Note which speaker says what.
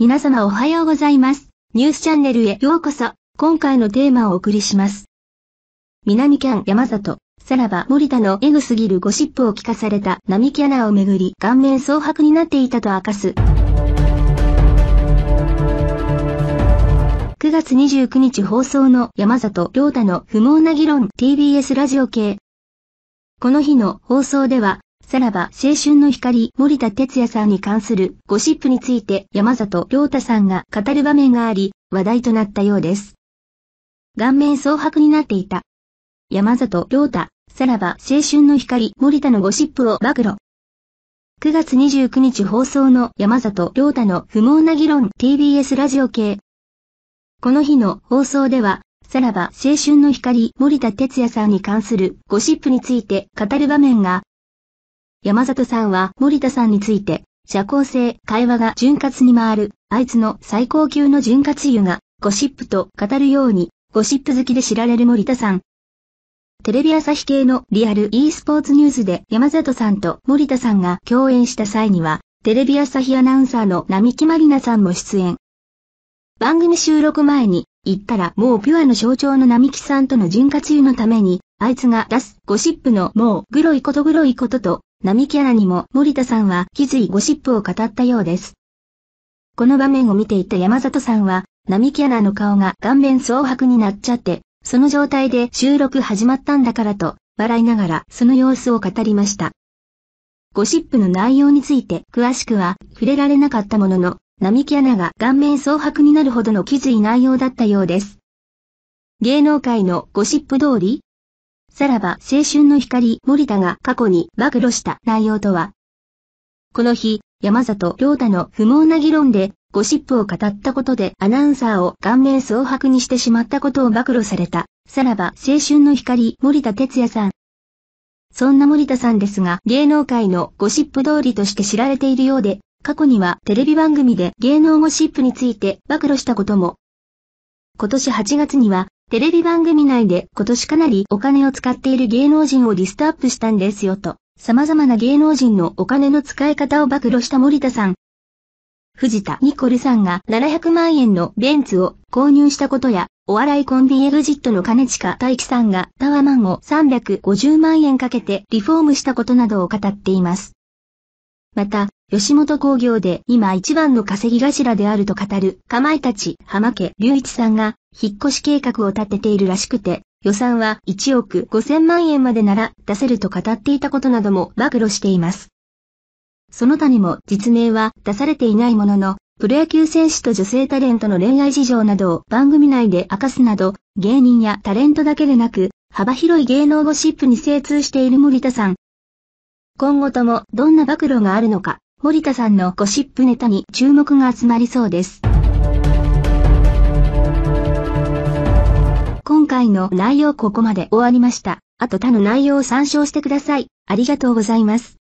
Speaker 1: 皆様おはようございます。ニュースチャンネルへようこそ、今回のテーマをお送りします。南キャン山里、さらば森田のエグすぎるゴシップを聞かされた並キャナをめぐり顔面蒼白になっていたと明かす。9月29日放送の山里亮太の不毛な議論 TBS ラジオ系。この日の放送では、さらば青春の光森田哲也さんに関するゴシップについて山里亮太さんが語る場面があり、話題となったようです。顔面蒼白になっていた。山里亮太、さらば青春の光森田のゴシップを暴露。9月29日放送の山里亮太の不毛な議論 TBS ラジオ系。この日の放送では、さらば青春の光森田哲也さんに関するゴシップについて語る場面が山里さんは森田さんについて、社交性、会話が潤滑に回る、あいつの最高級の潤滑油が、ゴシップと語るように、ゴシップ好きで知られる森田さん。テレビ朝日系のリアル e スポーツニュースで山里さんと森田さんが共演した際には、テレビ朝日アナウンサーの並木まりなさんも出演。番組収録前に、言ったらもうピュアの象徴の並木さんとの潤滑油のために、あいつが出すゴシップのもうグロいことグロいこととミキャラにも森田さんは気づいゴシップを語ったようです。この場面を見ていた山里さんは、ミキャラの顔が顔面蒼白になっちゃって、その状態で収録始まったんだからと、笑いながらその様子を語りました。ゴシップの内容について詳しくは触れられなかったものの、並木アナが顔面蒼白になるほどの気づい内容だったようです。芸能界のゴシップ通り、さらば青春の光森田が過去に暴露した内容とはこの日、山里亮太の不毛な議論で、ゴシップを語ったことでアナウンサーを顔面蒼白にしてしまったことを暴露された、さらば青春の光森田哲也さん。そんな森田さんですが、芸能界のゴシップ通りとして知られているようで、過去にはテレビ番組で芸能ゴシップについて暴露したことも。今年8月にはテレビ番組内で今年かなりお金を使っている芸能人をリストアップしたんですよと、様々な芸能人のお金の使い方を暴露した森田さん。藤田ニコルさんが700万円のベンツを購入したことや、お笑いコンビエグジットの兼近大輝さんがタワマンを350万円かけてリフォームしたことなどを語っています。また、吉本工業で今一番の稼ぎ頭であると語る、かまいたち、浜家、隆一さんが、引っ越し計画を立てているらしくて、予算は1億5000万円までなら出せると語っていたことなども暴露しています。その他にも実名は出されていないものの、プロ野球選手と女性タレントの恋愛事情などを番組内で明かすなど、芸人やタレントだけでなく、幅広い芸能ゴシップに精通している森田さん。今後ともどんな暴露があるのか、森田さんのゴシップネタに注目が集まりそうです。今回の内容ここまで終わりました。あと他の内容を参照してください。ありがとうございます。